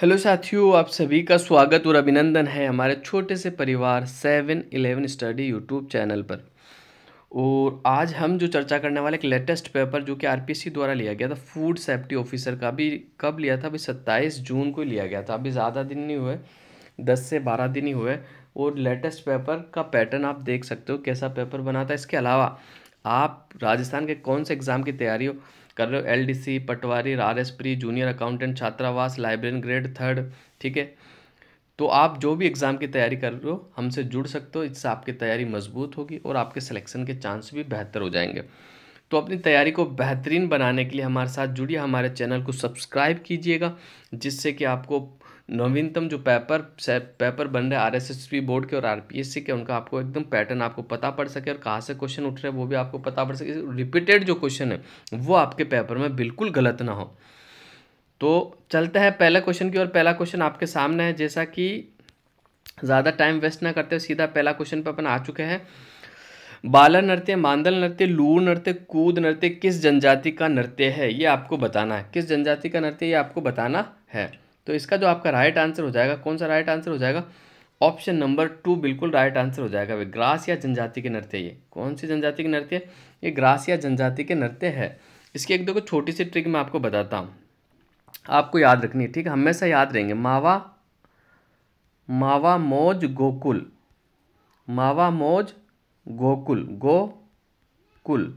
hello साथियों आप सभी का स्वागत और अभिनंदन है हमारे छोटे से परिवार seven eleven study YouTube channel पर और आज हम जो चर्चा करने वाले एक लेटेस्ट पेपर जो कि आरपीसी द्वारा लिया गया था फूड सेफ्टी ऑफिसर का भी कब लिया था अभी सत्ताईस जून को लिया गया था अभी ज़्यादा दिन नहीं हुए दस से बारह दिन ही हुए और लेटेस्ट पेपर का पैटर्न आप देख सकते हो कैसा पेपर बना था इसके अलावा आप राजस्थान के कौन से एग्ज़ाम की तैयारी हो कर रहे हो एल डी सी पटवारी R S pre junior accountant छात्रावास लाइब्रेरियन ग्रेड थर्ड ठीक है तो आप जो भी एग्ज़ाम की तैयारी कर रहे हो हमसे जुड़ सकते हो इससे आपकी तैयारी मजबूत होगी और आपके सिलेक्शन के चांस भी बेहतर हो जाएंगे तो अपनी तैयारी को बेहतरीन बनाने के लिए हमारे साथ जुड़िए हमारे चैनल को सब्सक्राइब कीजिएगा जिससे कि आपको नवीनतम जो पेपर पेपर बन रहे हैं आरएसएसपी बोर्ड के और आरपीएससी के उनका आपको एकदम पैटर्न आपको पता पड़ सके और कहाँ से क्वेश्चन उठ रहे हैं वो भी आपको पता पड़ सके रिपीटेड जो क्वेश्चन है वो आपके पेपर में बिल्कुल गलत ना हो तो चलता है पहला क्वेश्चन की और पहला क्वेश्चन आपके सामने है जैसा कि ज़्यादा टाइम वेस्ट ना करते हुए सीधा पहला क्वेश्चन पर अपन आ चुके हैं बाला नृत्य मांदल नृत्य लूर नृत्य कूद नृत्य किस जनजाति का नृत्य है ये आपको बताना है किस जनजाति का नृत्य ये आपको बताना है तो इसका जो आपका राइट आंसर हो जाएगा कौन सा राइट आंसर हो जाएगा ऑप्शन नंबर टू बिल्कुल राइट आंसर हो जाएगा ग्रास या जनजाति के नृत्य ये कौन सी जनजाति के नृत्य ये ग्रास या जनजाति के नृत्य है इसकी एक देखो छोटी सी ट्रिक मैं आपको बताता हूँ आपको याद रखनी है ठीक है हमेशा याद रहेंगे मावा मावा मोज गोकुल मावा मोज गोकुल गोकुल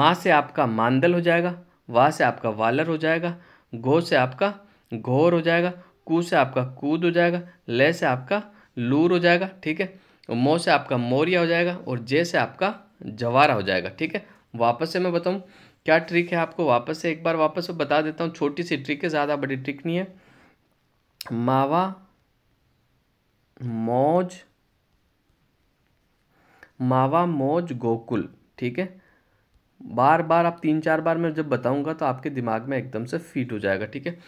माँ से आपका मांदल हो जाएगा वाह से आपका वालर हो जाएगा गो से आपका घोर हो जाएगा कू से आपका कूद हो जाएगा ले से आपका लूर हो जाएगा ठीक है मो से आपका मोरिया हो जाएगा और जे से आपका जवारा हो जाएगा ठीक है वापस से मैं बताऊँ क्या ट्रिक है आपको वापस से एक बार वापस से बता देता हूँ छोटी सी ट्रिक है ज़्यादा बड़ी ट्रिक नहीं है मावा मौज मावा मौज गोकुल ठीक है बार बार आप तीन चार बार मैं जब बताऊंगा तो आपके दिमाग में एकदम से फिट हो जाएगा ठीक है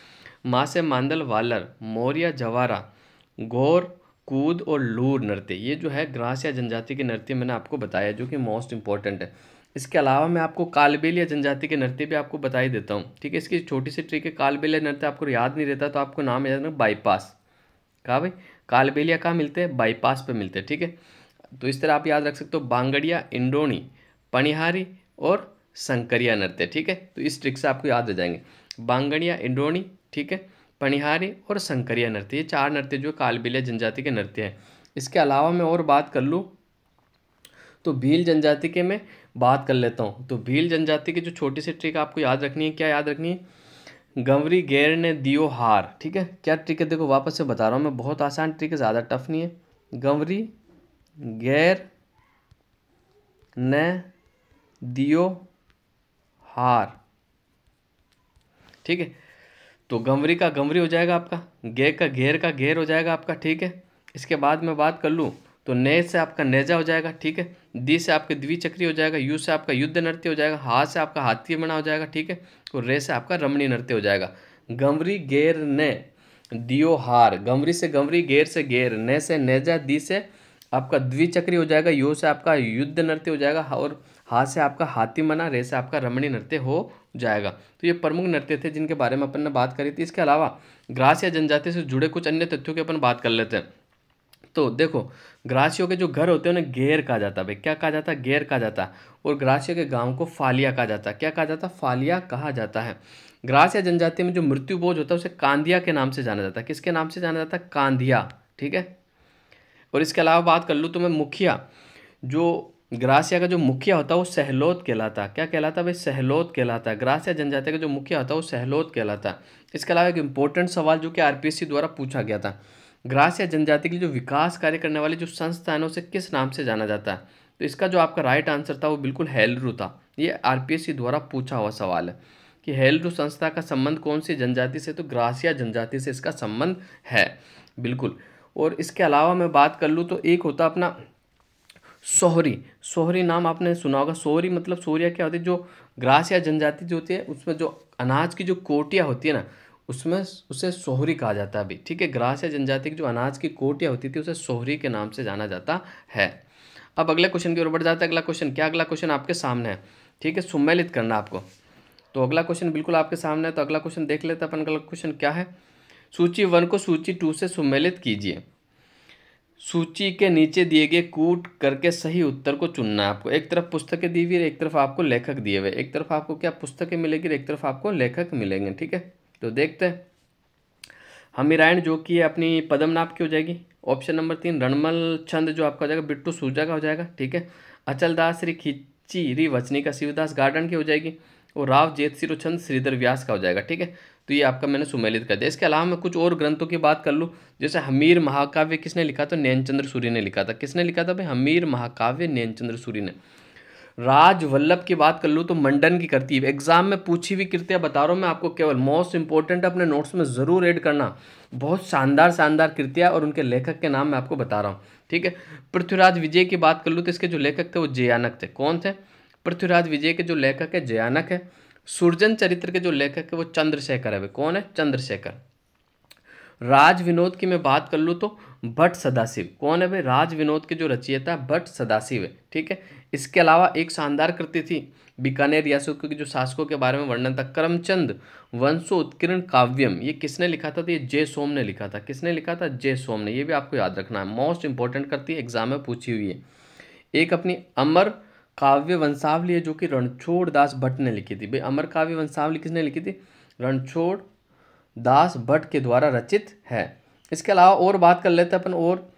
माँ से मांदल वालर मौर्य जवारा गौर कूद और लूर नृत्य ये जो है ग्रास या जनजाति के नृत्य मैंने आपको बताया जो कि मोस्ट इंपॉर्टेंट है इसके अलावा मैं आपको कालबेल या जनजाति के नृत्य भी आपको बता ही देता हूँ ठीक है इसकी छोटी सी ट्रिक है कालबेल या नृत्य आपको याद नहीं रहता तो आपको नाम याद रखना बाईपास कहा भाई कालबेलिया कहाँ मिलते हैं बाईपास पर मिलते हैं ठीक है तो इस तरह आप याद रख सकते हो बांगड़िया इंडोनी पणिहारी और संकरिया नृत्य ठीक है तो इस ट्रिक से आपको याद हो जाएंगे बांगणिया इंडोनी ठीक है पणिहारी और संकरिया नृत्य ये चार नृत्य जो कालबिलिया जनजाति के नृत्य हैं इसके अलावा मैं और बात कर लूँ तो भील जनजाति के मैं बात कर लेता हूँ तो भील जनजाति की जो छोटी सी ट्रिक आपको याद रखनी है क्या याद रखनी है गंवरी गैर ने दियो हार ठीक है क्या ट्रिक है देखो वापस से बता रहा हूँ मैं बहुत आसान ट्रिक है ज़्यादा टफ नहीं है गंवरी गैर ने दियो हार ठीक है तो गमरी का गमरी हो जाएगा आपका गे का घेर का घेर हो जाएगा आपका ठीक है इसके बाद मैं बात कर लूँ तो ने से आपका नेजा हो जाएगा ठीक है दी से आपके द्विचक्री हो जाएगा यू से आपका युद्ध नृत्य हो जाएगा हा से आपका हाथी बना हो जाएगा ठीक है और रे से आपका रमणी नृत्य हो जाएगा गमरी गेर ने दियो हार गमरी से गमरी गेर से गेर ने से नेजा दी से आपका द्विचक्री हो जाएगा यू से आपका युद्ध नृत्य हो जाएगा और हाथ से आपका हाथी मना रे से आपका रमणी नृत्य हो जाएगा तो ये प्रमुख नृत्य थे जिनके बारे में अपन ने बात करी थी इसके अलावा ग्रास या जनजाति से जुड़े कुछ अन्य तथ्यों की अपन बात कर लेते हैं तो देखो ग्रासियों के जो घर होते हैं उन्हें गेर कहा जाता है भाई क्या कहा जाता है गेर कहा जाता है और ग्रासियों के गांव को फालिया कहा जाता है क्या कहा जाता है फालिया कहा जाता है ग्रास या जनजाति में जो मृत्यु बोझ होता है उसे कांदिया के नाम से जाना जाता है किसके नाम से जाना जाता है कांदिया ठीक है और इसके अलावा बात कर लूँ तो मैं मुखिया जो ग्रासिया का जो मुखिया होता है वो सहलोत कहलाता क्या कहलाता भाई सहलोत कहलाता ग्रासिया जनजाति का जो मुखिया होता है वो सहलोत कहलाता इसके अलावा एक इम्पोर्टेंट सवाल जो कि आरपीएससी द्वारा पूछा गया था ग्रासिया जनजाति के लिए जो विकास कार्य करने वाले जो संस्थानों से किस नाम से जाना जाता है तो इसका जो आपका राइट आंसर था वो बिल्कुल हेलरू था ये आर द्वारा पूछा हुआ सवाल है कि हेलरू संस्था का संबंध कौन सी जनजाति से तो ग्रासिया जनजाति से इसका संबंध है बिल्कुल और इसके अलावा मैं बात कर लूँ तो एक होता अपना सोहरी सोहरी नाम आपने सुना होगा सोहरी मतलब सोरिया क्या होती है जो ग्रास या जनजाति जो होती है उसमें जो अनाज की जो कोटियाँ होती है ना उसमें उसे सोहरी कहा जाता है अभी ठीक है ग्रास या जनजाति की जो अनाज की कोटियाँ होती थी उसे सोहरी के नाम से जाना जाता है अब अगले क्वेश्चन की ओर बढ़ जाता है अगला क्वेश्चन क्या अगला क्वेश्चन आपके सामने है ठीक है सुमेलित करना आपको तो अगला क्वेश्चन बिल्कुल आपके सामने है तो अगला क्वेश्चन देख लेते हैं अपन अगला क्वेश्चन क्या है सूची वन को सूची टू से सुमेलित कीजिए सूची के नीचे दिए गए कूट करके सही उत्तर को चुनना है आपको एक तरफ पुस्तकें दी हुई है एक तरफ आपको लेखक दिए हुए एक तरफ आपको क्या पुस्तकें मिलेगी एक तरफ आपको लेखक मिलेंगे ठीक है तो देखते हैं हमीरायण जो कि अपनी नाप की हो जाएगी ऑप्शन नंबर तीन रणमल छंद जो आपका हो जाएगा बिट्टू सूजा का हो जाएगा ठीक है अचलदास दास श्री खिची री वचनी का शिवदास गार्डन की हो जाएगी और राव जेत सिरो छंद श्रीधर व्यास का हो जाएगा ठीक है तो ये आपका मैंने सुमेलित कर दिया इसके अलावा मैं कुछ और ग्रंथों की बात कर लूँ जैसे हमीर महाकाव्य किसने लिखा था नैनचंद्र सूरी ने लिखा था किसने लिखा था भाई हमीर महाकाव्य नैनचंद्र सूरी ने राजवल्लभ की बात कर लूँ तो मंडन की करती है एग्जाम में पूछी हुई कृतियाँ बता रहा हूँ मैं आपको केवल मोस्ट इंपॉर्टेंट अपने नोट्स में ज़रूर ऐड करना बहुत शानदार शानदार कृतियाँ और उनके लेखक के नाम मैं आपको बता रहा हूँ ठीक है पृथ्वीराज विजय की बात कर लूँ तो इसके जो लेखक थे वो जयानक थे कौन थे पृथ्वीराज विजय के जो लेखक है जयानक है सुरजन चरित्र के जो लेखक है वो चंद्रशेखर है वे कौन है चंद्रशेखर राज विनोद की मैं बात कर लूँ तो भट्ट सदाशिव कौन है भाई राज विनोद के जो है भट्ट सदाशिव है ठीक है इसके अलावा एक शानदार कृति थी बीकानेर रियासत के जो शासकों के बारे में वर्णन था करमचंद उत्कीर्ण काव्यम ये किसने लिखा था तो ये जय सोम ने लिखा था किसने लिखा था जय सोम ने ये भी आपको याद रखना है मोस्ट इंपॉर्टेंट करती है एग्जाम में पूछी हुई है एक अपनी अमर काव्य वंशावली है जो कि रणछोड़ दास भट्ट ने लिखी थी भाई अमर काव्य वंशावली किसने लिखी थी रणछोड़ दास भट्ट के द्वारा रचित है इसके अलावा और बात कर लेते हैं अपन और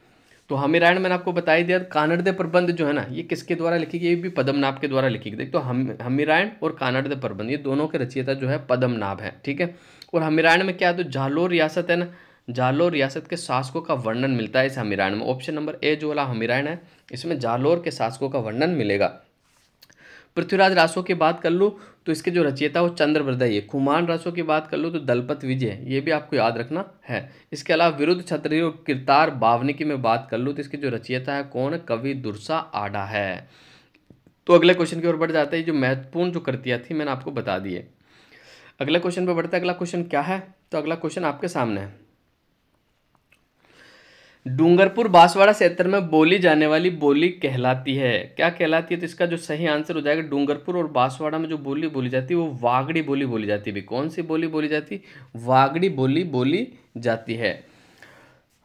तो हमीरायण मैंने आपको बता ही दिया कानड़दे प्रबंध जो है ना ये किसके द्वारा लिखी गई ये भी पद्मनाभ के द्वारा लिखी गई तो हम हमीरायण और कानड़दे प्रबंध ये दोनों के रचयिता जो है पद्मनाभ है ठीक है और हमीरायण में क्या है तो जालोर रियासत है ना जालोर रियासत के शासकों का वर्णन मिलता है इस हमीरायण में ऑप्शन नंबर ए जो वाला हमीरायण है इसमें जालोर के शासकों का वर्णन मिलेगा पृथ्वीराज रासो की बात कर लूँ तो इसके जो रचयिता वो चंद्रवृदय है कुमार रासो की बात कर लूँ तो दलपत विजय ये भी आपको याद रखना है इसके अलावा विरुद्ध छत्री और किरतार बावनी की मैं बात कर लूँ तो इसकी जो रचयिता है कौन कवि दुर्सा आडा है तो अगले क्वेश्चन की ओर बढ़ जाते हैं जो महत्वपूर्ण जो कृतियाँ थी मैंने आपको बता दी है क्वेश्चन पर बढ़ते अगला क्वेश्चन क्या है तो अगला क्वेश्चन आपके सामने है डूंगरपुर बांसवाड़ा क्षेत्र में बोली जाने वाली बोली कहलाती है क्या कहलाती है तो इसका जो सही आंसर हो जाएगा डूंगरपुर और बांसवाड़ा में जो बोली बोली जाती है वो वागड़ी बोली बोली जाती है कौन सी बोली बोली जाती वागड़ी बोली बोली जाती है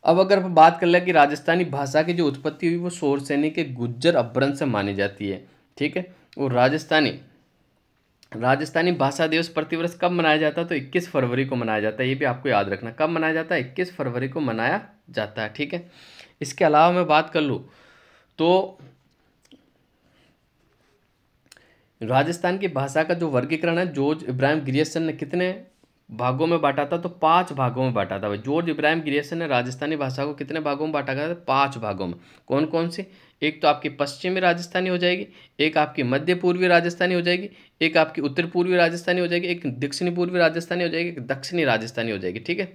अब अगर हम बात कर लें कि राजस्थानी भाषा की जो उत्पत्ति हुई वो सैनी के गुज्जर अभ्रंश से मानी जाती है ठीक है और राजस्थानी राजस्थानी भाषा दिवस प्रतिवर्ष कब मनाया जाता है तो 21 फरवरी को मनाया जाता है ये भी आपको याद रखना कब मनाया जाता है 21 फरवरी को मनाया जाता है ठीक है इसके अलावा मैं बात कर लूँ तो राजस्थान की भाषा का जो वर्गीकरण है जॉर्ज इब्राहिम ग्रियसन ने कितने भागों में बांटा था तो पांच भागों में बांटा था जॉर्ज इब्राहिम ग्रियसन ने राजस्थानी भाषा को कितने भागों में बांटा था पांच भागों में कौन कौन सी एक तो आपकी पश्चिमी राजस्थानी हो जाएगी एक आपकी मध्य पूर्वी राजस्थानी हो जाएगी एक आपकी उत्तर पूर्वी राजस्थानी हो जाएगी एक दक्षिणी पूर्वी राजस्थानी हो जाएगी एक दक्षिणी राजस्थानी हो जाएगी ठीक है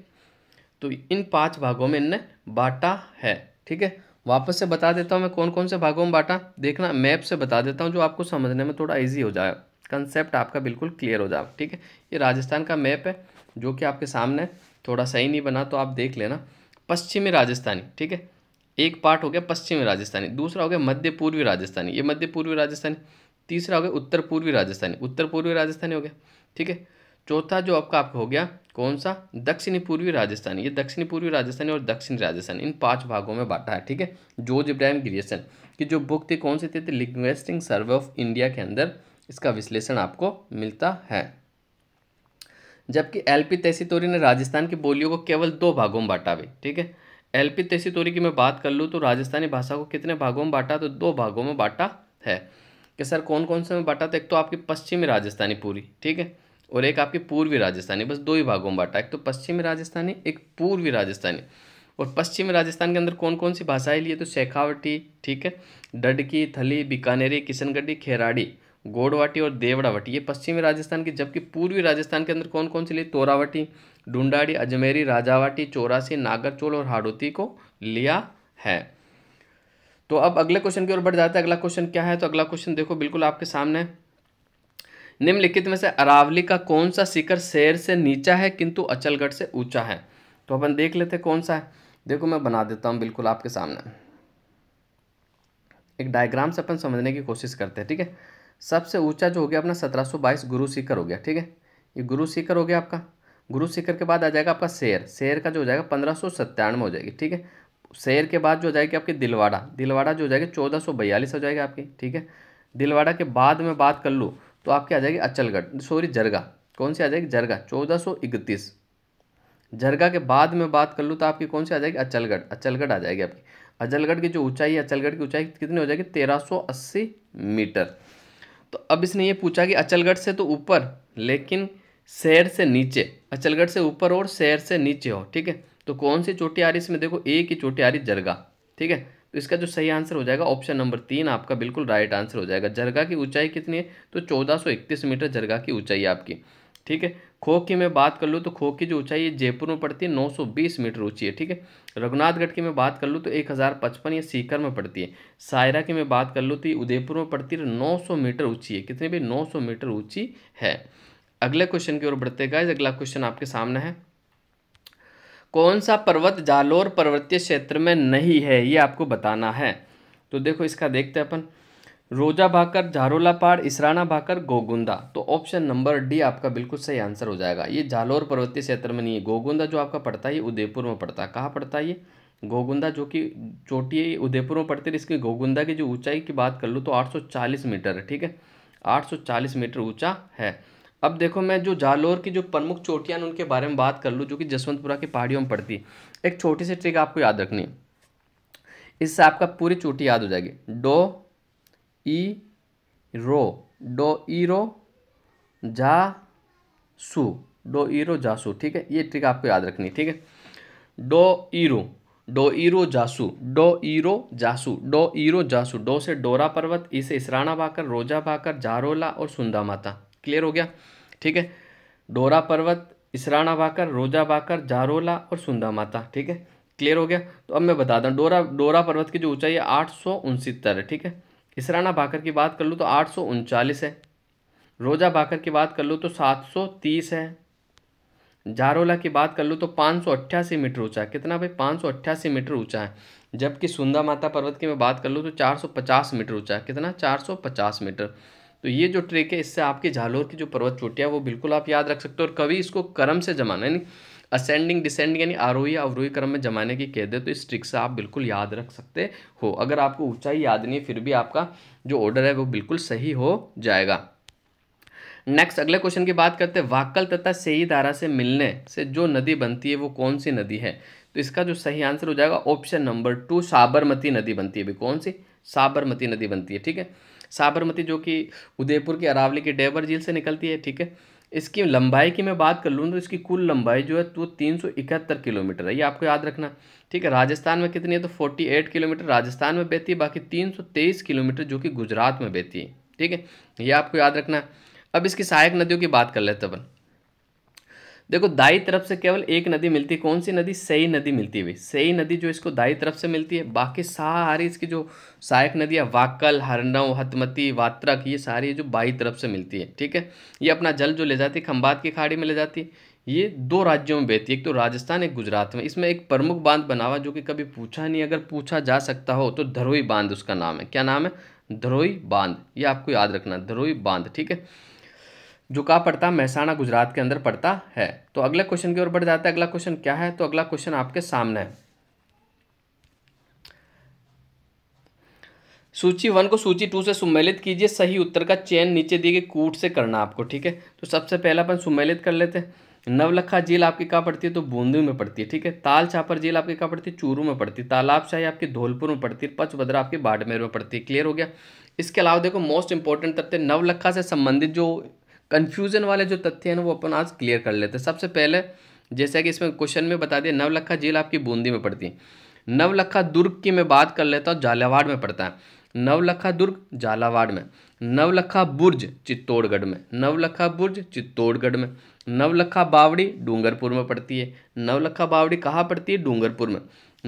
तो इन पांच भागों में इनने बांटा है ठीक है वापस से बता देता हूँ मैं कौन कौन से भागों में बांटा देखना मैप से बता देता हूँ जो आपको समझने में थोड़ा ईजी हो जाए कंसेप्ट आपका बिल्कुल क्लियर हो जाए ठीक है ये राजस्थान का मैप है जो कि आपके सामने थोड़ा सही नहीं बना तो आप देख लेना पश्चिमी राजस्थानी ठीक है एक पार्ट हो गया पश्चिमी राजस्थानी दूसरा हो गया मध्य पूर्वी राजस्थानी ये मध्य पूर्वी राजस्थानी तीसरा हो गया उत्तर पूर्वी राजस्थानी उत्तर पूर्वी राजस्थानी हो गया ठीक है चौथा जो आपका आपका हो गया कौन सा दक्षिणी पूर्वी राजस्थान ये दक्षिणी पूर्वी राजस्थानी और दक्षिण राजस्थान इन पांच भागों में बांटा है ठीक है जॉर्ज इब्राहिम ग्रियसन की जो बुक थी कौन सी थी लिंग्वेस्टिंग सर्वे ऑफ इंडिया के अंदर इसका विश्लेषण आपको मिलता है जबकि एल पी ने राजस्थान की बोलियों को केवल दो भागों में बांटा भी ठीक है एलपी तोरी की मैं बात कर लूँ तो राजस्थानी भाषा को कितने भागों में बांटा तो दो भागों में बांटा है कि सर कौन कौन से में बांटा था एक तो आपकी पश्चिमी राजस्थानी पूरी ठीक है और एक आपकी पूर्वी राजस्थानी बस दो ही भागों में बांटा एक तो पश्चिमी राजस्थानी एक पूर्वी राजस्थानी और पश्चिमी राजस्थान के अंदर कौन कौन सी भाषाएं लिए तो शेखावटी ठीक है डडकी थली बीकानेरी किशनगढ़ी खेराड़ी गोड़वाटी और देवड़ावटी ये पश्चिमी राजस्थान की जबकि पूर्वी राजस्थान के अंदर कौन कौन सी लिए तोरावटी डूडाड़ी अजमेरी राजावाटी चौरासी नागरचोल और हाड़ोती को लिया है तो अब अगले क्वेश्चन की ओर बढ़ जाते हैं अगला क्वेश्चन क्या है तो अगला क्वेश्चन देखो बिल्कुल आपके सामने निम्नलिखित में से अरावली का कौन सा शिखर शेर से नीचा है किंतु अचलगढ़ से ऊंचा है तो अपन देख लेते कौन सा है देखो मैं बना देता हूँ बिल्कुल आपके सामने एक डायग्राम से अपन समझने की कोशिश करते हैं ठीक है सबसे ऊंचा जो हो गया अपना 1722 गुरु शिखर हो गया ठीक है ये गुरु शिखर हो गया आपका गुरु शिखर के बाद आ जाएगा आपका शेयर शेयर का जो हो जाएगा पंद्रह सौ सत्तानवे हो जाएगी ठीक है शेयर के बाद जो हो जाएगी आपकी दिलवाड़ा दिलवाड़ा जो हो जाएगी चौदह सौ बयालीस हो जाएगी आपकी ठीक है दिलवाड़ा के बाद में बात कर लूँ तो आपकी आ जाएगी अचलगढ़ सॉरी जरगा कौन सी आ जाएगी जरगा चौदह सौ इकतीस जरगा के बाद में बात कर लूँ तो आपकी कौन सी आ जाएगी अचलगढ़ अचलगढ़ आ जाएगी आपकी अचलगढ़ की जो ऊंचाई है अचलगढ़ की ऊंचाई कितनी हो जाएगी तेरह सौ अस्सी मीटर तो अब इसने ये पूछा कि अचलगढ़ से तो ऊपर लेकिन शहर से नीचे अचलगढ़ से ऊपर और शहर से नीचे हो ठीक है तो कौन सी चोटी आ रही इसमें देखो एक ही चोटी आ रही जरगा ठीक है तो इसका जो सही आंसर हो जाएगा ऑप्शन नंबर तीन आपका बिल्कुल राइट आंसर हो जाएगा जरगा की ऊंचाई कितनी है तो चौदह मीटर जरगा की ऊंचाई आपकी ठीक है खो की मैं बात कर लूँ तो खो की जो ऊंचाई है जयपुर में पड़ती है नौ मीटर ऊंची है ठीक है रघुनाथगढ़ की मैं बात कर लूँ तो पचपन ये सीकर में पड़ती है सायरा की मैं बात कर लूँ तो ये उदयपुर में पड़ती है नौ मीटर ऊंची है कितनी भी नौ मीटर ऊंची है अगले क्वेश्चन की ओर बढ़ते गाइज अगला क्वेश्चन आपके सामने है कौन सा पर्वत जालोर पर्वतीय क्षेत्र में नहीं है ये आपको बताना है तो देखो इसका देखते हैं अपन रोजा भाकर झारोला पहाड़ इसराना भाकर गोगुंदा तो ऑप्शन नंबर डी आपका बिल्कुल सही आंसर हो जाएगा ये जालोर पर्वतीय क्षेत्र में नहीं है गोगुंदा जो आपका पड़ता है ये उदयपुर में पड़ता है कहाँ पड़ता है ये गोगुंदा जो कि चोटी है उदयपुर में पड़ती है इसकी गोगुंदा की जो ऊंचाई की बात कर लूँ तो आठ मीटर है ठीक है आठ मीटर ऊँचा है अब देखो मैं जो जालोर की जो प्रमुख चोटियाँ उनके बारे में बात कर लूँ जो कि जसवंतपुरा की पहाड़ियों में पड़ती है एक छोटी सी ट्रिक आपको याद रखनी है इससे आपका पूरी चोटी याद हो जाएगी डो ई रो डो ई रो जा सु डो ईरो जासू ठीक है ये ट्रिक आपको याद रखनी है ठीक है डो ईरो डो रो जासू डो ईरो जासू डो ईरो जासू डो से डोरा पर्वत इसे इसराना भाकर रोजा भाकर जारोला और सुंदा माता क्लियर हो गया ठीक है डोरा पर्वत इसराना बाकर रोजा बाकर जारोला और सुंदा माता ठीक है क्लियर हो गया तो अब मैं बता दूँ डोरा डोरा पर्वत की जो ऊंचाई है आठ सौ है ठीक है इसराना बाकर की बात कर लूँ तो आठ सौ है रोजा बाकर की बात कर लूँ तो सात सौ तीस है जारोला की बात कर लूँ तो पाँच सौ अट्ठासी मीटर ऊंचा है कितना भाई पाँच सौ अट्ठासी मीटर ऊंचा है जबकि सुंदा माता पर्वत की मैं बात कर लूँ तो चार सौ पचास मीटर ऊंचा है कितना चार सौ पचास मीटर तो ये जो ट्रिक है इससे आपके झालोर की जो पर्वत चोटियाँ वो बिल्कुल आप याद रख सकते हो और कभी इसको क्रम से जमाना यानी असेंडिंग डिसेंडिंग यानी आरोही अवरोही क्रम में जमाने की कैद है तो इस ट्रिक से आप बिल्कुल याद रख सकते हो अगर आपको ऊंचाई याद नहीं है फिर भी आपका जो ऑर्डर है वो बिल्कुल सही हो जाएगा नेक्स्ट अगले क्वेश्चन की बात करते हैं वाकल तथा सही धारा से मिलने से जो नदी बनती है वो कौन सी नदी है तो इसका जो सही आंसर हो जाएगा ऑप्शन नंबर टू साबरमती नदी बनती है भी कौन सी साबरमती नदी बनती है ठीक है साबरमती जो कि उदयपुर के अरावली के डेवर झील से निकलती है ठीक है इसकी लंबाई की मैं बात कर लूँ तो इसकी कुल लंबाई जो है वो तीन सौ इकहत्तर किलोमीटर है ये आपको याद रखना ठीक है राजस्थान में कितनी है तो फोर्टी एट किलोमीटर राजस्थान में बहती है बाकी तीन सौ तेईस किलोमीटर जो कि गुजरात में बहती है ठीक है ये आपको याद रखना अब इसकी सहायक नदियों की बात कर लेते अपन देखो दाई तरफ से केवल एक नदी मिलती कौन सी नदी सही नदी मिलती हुई सही नदी जो इसको दाई तरफ से मिलती है बाकी सारी इसकी जो सहायक नदियाँ वाकल हरनव हतमती वात्रक ये सारी जो बाई तरफ से मिलती है ठीक है ये अपना जल जो ले जाती है खम्बात की खाड़ी में ले जाती है ये दो राज्यों में बहती है एक तो राजस्थान एक गुजरात में इसमें एक प्रमुख बांध बना हुआ जो कि कभी पूछा नहीं अगर पूछा जा सकता हो तो धरोई बांध उसका नाम है क्या नाम है धरोई बांध ये आपको याद रखना धरोई बांध ठीक है जो कहा पड़ता है महसाणा गुजरात के अंदर पड़ता है तो अगले क्वेश्चन की ओर बढ़ जाता है अगला क्वेश्चन क्या है तो अगला क्वेश्चन आपके सामने है सूची वन को सूची टू से सुमेलित कीजिए सही उत्तर का चयन नीचे दिए गए कूट से करना आपको ठीक है तो सबसे पहले अपन सुमेलित कर लेते हैं नवलखा झील आपकी कहाँ पड़ती है तो बूंदी में पड़ती है ठीक है ताल छापर झील आपकी कहाँ पड़ती है चूरू में पड़ती है तालाब शाही आपकी धौलपुर में पड़ती है पचभद्रा आपकी बाड़मेर में पड़ती है क्लियर हो गया इसके अलावा देखो मोस्ट इंपॉर्टेंट तथ्य नवलखा से संबंधित जो कन्फ्यूज़न वाले जो तथ्य हैं वो अपन आज क्लियर कर लेते हैं सबसे पहले जैसा कि इसमें क्वेश्चन में बता दिया नवलखा झील आपकी बूंदी में पड़ती है नवलखा दुर्ग की मैं बात कर लेता हूँ झालावाड़ में पड़ता है नवलखा दुर्ग झालावाड़ में नवलखा बुर्ज चित्तौड़गढ़ में नवलखा बुर्ज चित्तौड़गढ़ में नवलखा बावड़ी डूंगरपुर में पड़ती है नवलखा बावड़ी कहाँ पड़ती है डूंगरपुर में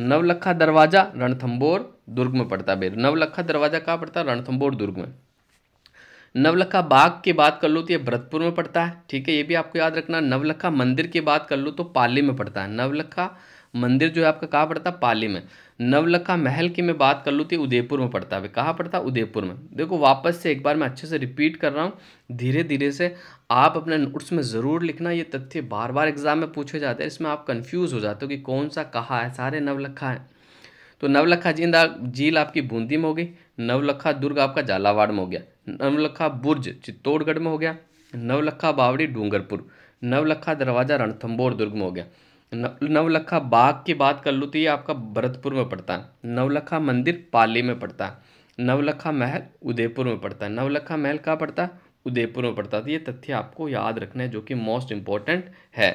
नवलखा दरवाज़ा रणथम्बोर दुर्ग में पड़ता है नवलखा दरवाज़ा कहाँ पड़ता है रणथम्बोर दुर्ग में नवलखा बाग की बात कर लो तो ये भरतपुर में पड़ता है ठीक है ये भी आपको याद रखना नवलखा मंदिर की बात कर लो तो पाली में पड़ता है नवलखा मंदिर जो है आपका कहाँ पड़ता है पाली में नवलखा महल की मैं बात कर लूँ तो उदयपुर में पड़ता है कहाँ पड़ता है उदयपुर में देखो वापस से एक बार मैं अच्छे से रिपीट कर रहा हूँ धीरे धीरे से आप अपने नोट्स में ज़रूर लिखना ये तथ्य बार बार एग्जाम में पूछे जाते हैं इसमें आप कन्फ्यूज़ हो जाते हो कि कौन सा कहाँ है सारे नवलखा हैं तो नवलखा जींद झील आपकी बूंदी में होगी नवलखा दुर्ग आपका झालावाड़ में हो गया नवलखा बुर्ज चित्तौड़गढ़ में हो गया नवलखा बावड़ी डूंगरपुर नवलखा दरवाजा रणथम्बोर दुर्ग में हो गया नवलखा बाग की बात कर लूँ तो ये आपका भरतपुर में पड़ता है नवलखा मंदिर पाली में पड़ता है नवलखा महल उदयपुर में पड़ता है नवलखा महल कहाँ पड़ता है उदयपुर में पड़ता है तो ये तथ्य आपको याद रखना है जो कि मोस्ट इम्पॉर्टेंट है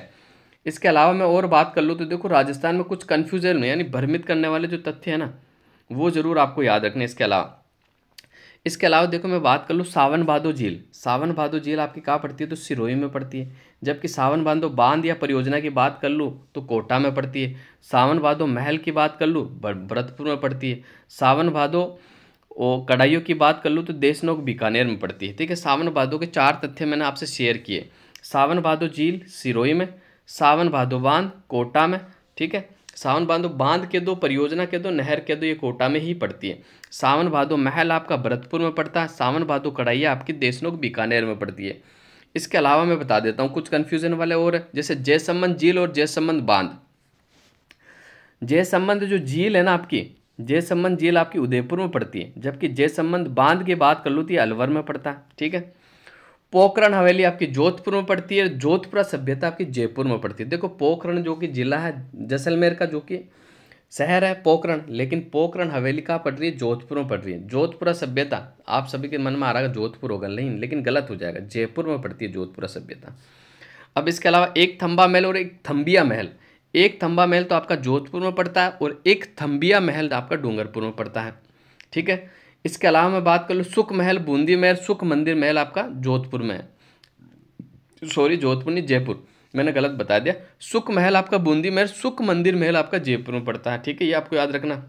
इसके अलावा मैं और बात कर लूँ तो देखो राजस्थान में कुछ कन्फ्यूजन यानी भ्रमित करने वाले जो तथ्य है ना वो ज़रूर आपको याद रखना इसके अलावा इसके अलावा देखो मैं बात कर लूँ सावन भादो झील सावन भादो झील आपकी कहाँ पड़ती है तो सिरोही में पड़ती है जबकि सावन भादो बांध या परियोजना की बात कर लूँ तो कोटा में पड़ती है सावन भादो महल की बात कर लूँ भरतपुर में पड़ती है सावन भादो ओ कढ़ाइयों की बात कर लूँ तो देशनोक बीकानेर में पड़ती है ठीक है सावन भादो के चार तथ्य मैंने आपसे शेयर किए सावन भादो झील सिरोई में सावन भादो बांध कोटा में ठीक है सावन बांधो बांध के दो परियोजना के दो नहर के दो ये कोटा में ही पड़ती है सावन भादो महल आपका भरतपुर में पड़ता है सावन भादो कढ़ाइया आपकी देशनोक बीकानेर में पड़ती है इसके अलावा मैं बता देता हूँ कुछ कन्फ्यूजन वाले और जैसे जय संबंध झील और जय संबंध बांध जय संबंध जो झील है ना आपकी जय संबंध झील आपकी उदयपुर में पड़ती है जबकि जय संबंध बांध की बात कर लूँ तो अलवर में पड़ता है ठीक है पोखरण हवेली आपकी जोधपुर में पड़ती है जोधपुरा सभ्यता आपकी जयपुर में पड़ती है देखो पोखरण जो कि जिला है जैसलमेर का जो कि शहर है पोखरण लेकिन पोखरण हवेली कहाँ पड़ रही है जोधपुर में पड़ रही है जोधपुरा सभ्यता आप सभी के मन में आ रहा है जोधपुर होगा नहीं लेकिन गलत हो जाएगा जयपुर में पड़ती है जोधपुरा सभ्यता अब इसके अलावा एक थम्बा महल और एक थम्बिया महल एक थम्बा महल तो आपका जोधपुर में पड़ता है और एक थम्बिया महल आपका डूंगरपुर में पड़ता है ठीक है इसके अलावा मैं बात कर लूँ सुख महल बूंदी महल सुख मंदिर महल आपका जोधपुर में है सॉरी जोधपुर नहीं जयपुर मैंने गलत बता दिया सुख महल आपका बूंदी महल सुख मंदिर महल आपका जयपुर में पड़ता है ठीक है ये आपको याद रखना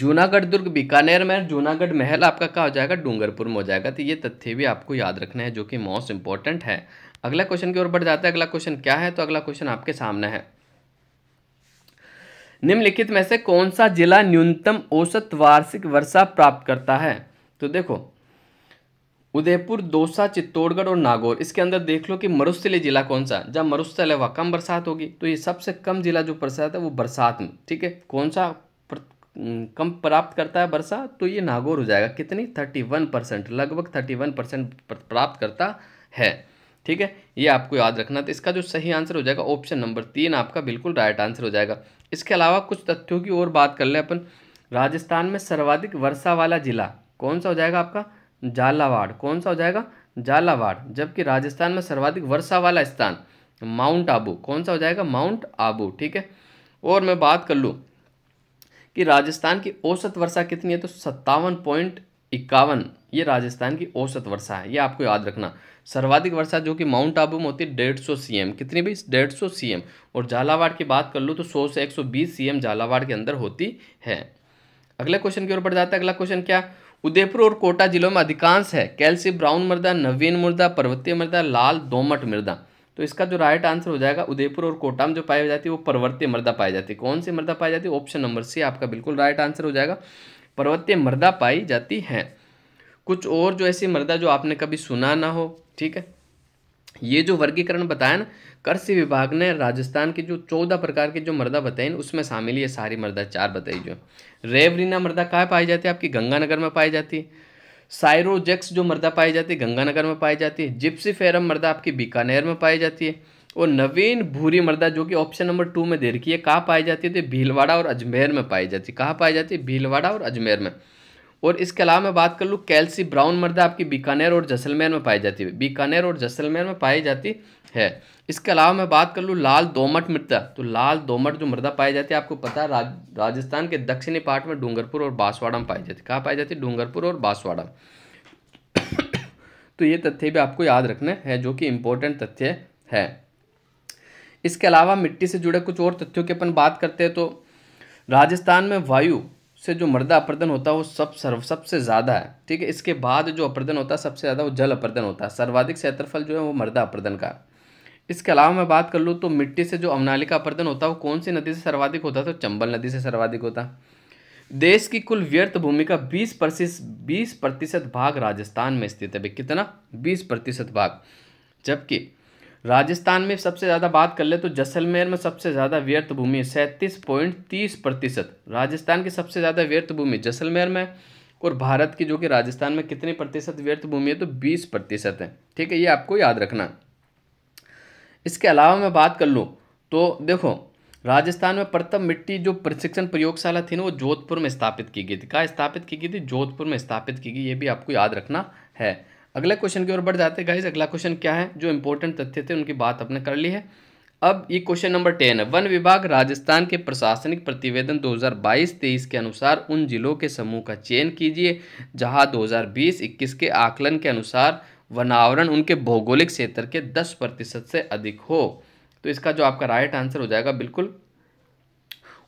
जूनागढ़ दुर्ग बीकानेर में जूनागढ़ महल आपका कहा हो जाएगा डूंगरपुर में हो जाएगा तो ये तथ्य भी आपको याद रखना है जो कि मोस्ट इंपॉर्टेंट है अगला क्वेश्चन की ओर बढ़ जाता है अगला क्वेश्चन क्या है तो अगला क्वेश्चन आपके सामने है निम्नलिखित में से कौन सा जिला न्यूनतम औसत वार्षिक वर्षा प्राप्त करता है तो देखो उदयपुर दौसा चित्तौड़गढ़ और नागौर इसके अंदर देख लो कि मरुस्थली जिला कौन सा जब मरुस्थल है वह कम बरसात होगी तो ये सबसे कम जिला जो बरसात है वो बरसात में ठीक है कौन सा प्र, कम प्राप्त करता है बरसात तो ये नागौर हो जाएगा कितनी थर्टी वन परसेंट लगभग थर्टी वन परसेंट प्राप्त करता है ठीक है ये आपको याद रखना तो इसका जो सही आंसर हो जाएगा ऑप्शन नंबर तीन आपका बिल्कुल राइट आंसर हो जाएगा इसके अलावा कुछ तथ्यों की ओर बात कर लें अपन राजस्थान में सर्वाधिक वर्षा वाला जिला कौन सा हो जाएगा आपका झालावाड़ कौन सा हो जाएगा झालावाड़ जबकि राजस्थान में सर्वाधिक वर्षा वाला स्थान माउंट आबू कौन सा हो जाएगा माउंट आबू ठीक है और मैं बात कर लूँ कि राजस्थान की औसत वर्षा कितनी है तो सत्तावन पॉइंट इक्यावन ये राजस्थान की औसत वर्षा है ये आपको याद रखना सर्वाधिक वर्षा जो कि माउंट आबू में होती है डेढ़ सौ सी कितनी भी डेढ़ सौ सी और झालावाड़ की बात कर लो तो सौ से एक सौ बीस सी झालावाड़ के अंदर होती है अगले क्वेश्चन की ओर बढ़ जाता है अगला क्वेश्चन क्या उदयपुर और कोटा जिलों में अधिकांश है कैल्सी ब्राउन मृदा नवीन मृदा पर्वतीय मृदा लाल दोमट मृदा तो इसका जो राइट आंसर हो जाएगा उदयपुर और कोटा में जो पाई जाती है वो पर्वतीय मृदा पाई जाती है कौन सी मृदा पाई जाती है ऑप्शन नंबर सी आपका बिल्कुल राइट आंसर हो जाएगा पर्वतीय मृदा पाई जाती है कुछ और जो ऐसी मृदा जो आपने कभी सुना ना हो ठीक है ये जो वर्गीकरण बताया ना कृषि विभाग ने राजस्थान के जो चौदह प्रकार के जो मृदा बताई ना उसमें शामिल ये सारी मृदा चार बताई जो रेवरीना मृदा कहाँ पाई जाती है आपकी गंगानगर में पाई जाती है साइरोजेक्स जो मृदा पाई जाती है गंगानगर में पाई जाती है जिप्सी फेरम मृदा आपकी बीकानेर में पाई जाती है और नवीन भूरी मृदा जो कि ऑप्शन नंबर टू में दे रखी है कहाँ पाई जाती है तो भीलवाड़ा और अजमेर में पाई जाती है कहाँ पाई जाती है भीलवाड़ा और अजमेर में और इसके अलावा मैं बात कर लूँ कैल्सी ब्राउन मर्दा आपकी बीकानेर और जैसलमेर में पाई जाती है बीकानेर और जैसलमेर में पाई जाती है इसके अलावा मैं बात कर लूँ लाल दोमट मृदा तो लाल दोमट जो मृदा पाई जाती है आपको पता है राजस्थान के दक्षिणी पार्ट में डूंगरपुर और बांसवाड़ा में पाई जाती है कहाँ पाई जाती है डूंगरपुर और बांसवाड़ा तो ये तथ्य भी आपको याद रखना है जो कि इम्पोर्टेंट तथ्य है इसके अलावा मिट्टी से जुड़े कुछ और तथ्यों की अपन बात करते हैं तो राजस्थान में वायु से जो मृदा अपर्दन होता है वो सब सर्व सबसे ज़्यादा है ठीक है इसके बाद जो अपर्दन होता है सबसे ज़्यादा वो जल अपर्दन होता है सर्वाधिक क्षेत्रफल जो है वो मृदा अपर्दन का इसके अलावा मैं बात कर लूँ तो मिट्टी से जो अमनालिका अपर्दन होता है वो कौन सी नदी से सर्वाधिक होता है तो चंबल नदी से सर्वाधिक होता है देश की कुल व्यर्थ भूमि का बीस प्रतिशत बीस प्रतिशत भाग राजस्थान में स्थित है कितना बीस प्रतिशत भाग जबकि राजस्थान में सबसे ज़्यादा बात कर ले तो जैसलमेर में सबसे ज़्यादा व्यर्थ भूमि सैंतीस पॉइंट तीस प्रतिशत राजस्थान की सबसे ज़्यादा व्यर्थ भूमि जैसलमेर में और भारत की जो कि राजस्थान में कितने प्रतिशत व्यर्थ भूमि है तो बीस प्रतिशत है ठीक है ये आपको याद रखना इसके अलावा मैं बात कर लूँ तो देखो राजस्थान में प्रथम मिट्टी जो प्रशिक्षण प्रयोगशाला थी ना वो जोधपुर में स्थापित की गई थी कहाँ स्थापित की गई थी जोधपुर में स्थापित की गई ये भी आपको याद रखना है अगला क्वेश्चन की ओर बढ़ जाते हैं गाइज अगला क्वेश्चन क्या है जो इंपॉर्टेंट तथ्य थे उनकी बात अपने कर ली है अब ये क्वेश्चन नंबर टेन है वन विभाग राजस्थान के प्रशासनिक प्रतिवेदन 2022-23 के अनुसार उन जिलों के समूह का चयन कीजिए जहां 2020-21 के आकलन के अनुसार वनावरण उनके भौगोलिक क्षेत्र के 10 प्रतिशत से अधिक हो तो इसका जो आपका राइट आंसर हो जाएगा बिल्कुल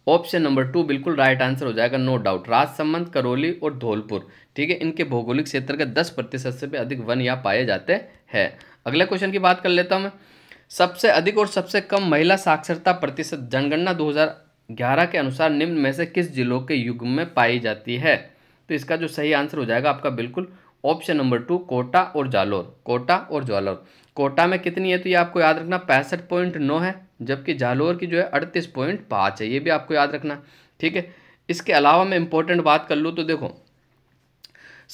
ऑप्शन नंबर टू बिल्कुल राइट आंसर हो जाएगा नो डाउट राजसमंद करौली और धौलपुर ठीक है इनके भौगोलिक क्षेत्र के दस प्रतिशत से भी अधिक वन यहाँ पाए जाते हैं अगले क्वेश्चन की बात कर लेता हूँ मैं सबसे अधिक और सबसे कम महिला साक्षरता प्रतिशत जनगणना 2011 के अनुसार निम्न में से किस जिलों के युग में पाई जाती है तो इसका जो सही आंसर हो जाएगा आपका बिल्कुल ऑप्शन नंबर टू कोटा और जालोर कोटा और जालोर कोटा में कितनी है तो ये आपको याद रखना पैंसठ पॉइंट नौ है जबकि जालोर की जो है अड़तीस पॉइंट पाँच है ये भी आपको याद रखना ठीक है इसके अलावा मैं इंपॉर्टेंट बात कर लूँ तो देखो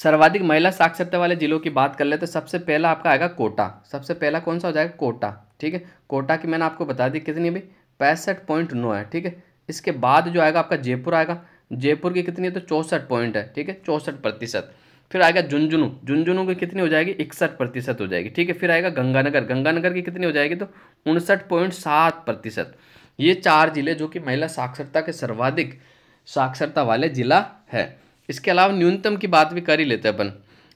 सर्वाधिक महिला साक्षरता वाले जिलों की बात कर ले तो सबसे पहला आपका आएगा कोटा सबसे पहला कौन सा हो जाएगा कोटा ठीक है कोटा की मैंने आपको बता दी कितनी भी पैंसठ पॉइंट नौ है ठीक है इसके बाद जो आएगा आपका जयपुर आएगा जयपुर की कितनी है तो चौंसठ पॉइंट है ठीक है चौंसठ प्रतिशत फिर आएगा झुंझुनू झुंझुनू की कितनी हो जाएगी इकसठ प्रतिशत हो जाएगी ठीक है फिर आएगा गंगानगर गंगानगर की कितनी हो जाएगी तो उनसठ पॉइंट सात प्रतिशत ये चार जिले जो कि महिला साक्षरता के सर्वाधिक साक्षरता वाले जिला है इसके अलावा न्यूनतम की बात भी कर ही लेते हैं अपन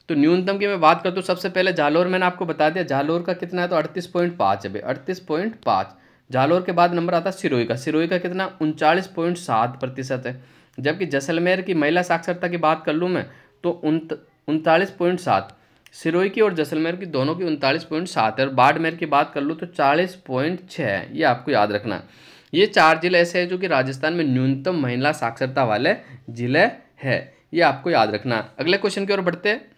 तो न्यूनतम की मैं बात करता हूँ सबसे पहले जालोर मैंने आपको बता दिया जालोर का कितना है तो अड़तीस पॉइंट पाँच है भाई अड़तीस पॉइंट पाँच जालोर के बाद नंबर आता है सिरोई का सिरोई का कितना उनचालीस पॉइंट सात प्रतिशत है जबकि जैसलमेर की महिला साक्षरता की बात कर लूँ मैं तो उनतालीस पॉइंट सात सिरोही की और जैसलमेर की दोनों की उनतालीस पॉइंट सात है और बाड़मेर की बात कर लूँ तो चालीस पॉइंट छः है ये आपको याद रखना ये चार जिले ऐसे हैं जो कि राजस्थान में न्यूनतम महिला साक्षरता वाले जिले हैं ये आपको याद रखना अगले क्वेश्चन की ओर बढ़ते हैं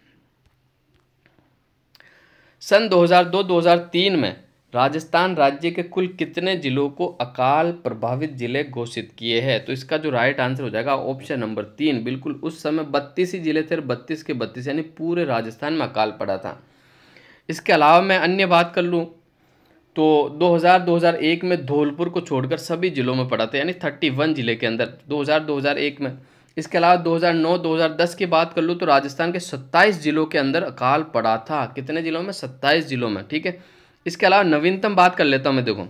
सन 2002-2003 में राजस्थान राज्य के कुल कितने जिलों को अकाल प्रभावित जिले घोषित किए हैं तो इसका जो राइट आंसर हो जाएगा ऑप्शन नंबर तीन बिल्कुल उस समय बत्तीस ही जिले थे और बत्तीस के बत्तीस यानी पूरे राजस्थान में अकाल पड़ा था इसके अलावा मैं अन्य बात कर लूँ तो 2000-2001 में धौलपुर को छोड़कर सभी ज़िलों में पड़ा था यानी थर्टी ज़िले के अंदर दो हज़ार में इसके अलावा 2009-2010 की बात कर लूँ तो राजस्थान के 27 ज़िलों के अंदर अकाल पड़ा था कितने ज़िलों में 27 ज़िलों में ठीक है इसके अलावा नवीनतम बात कर लेता हूँ मैं देखो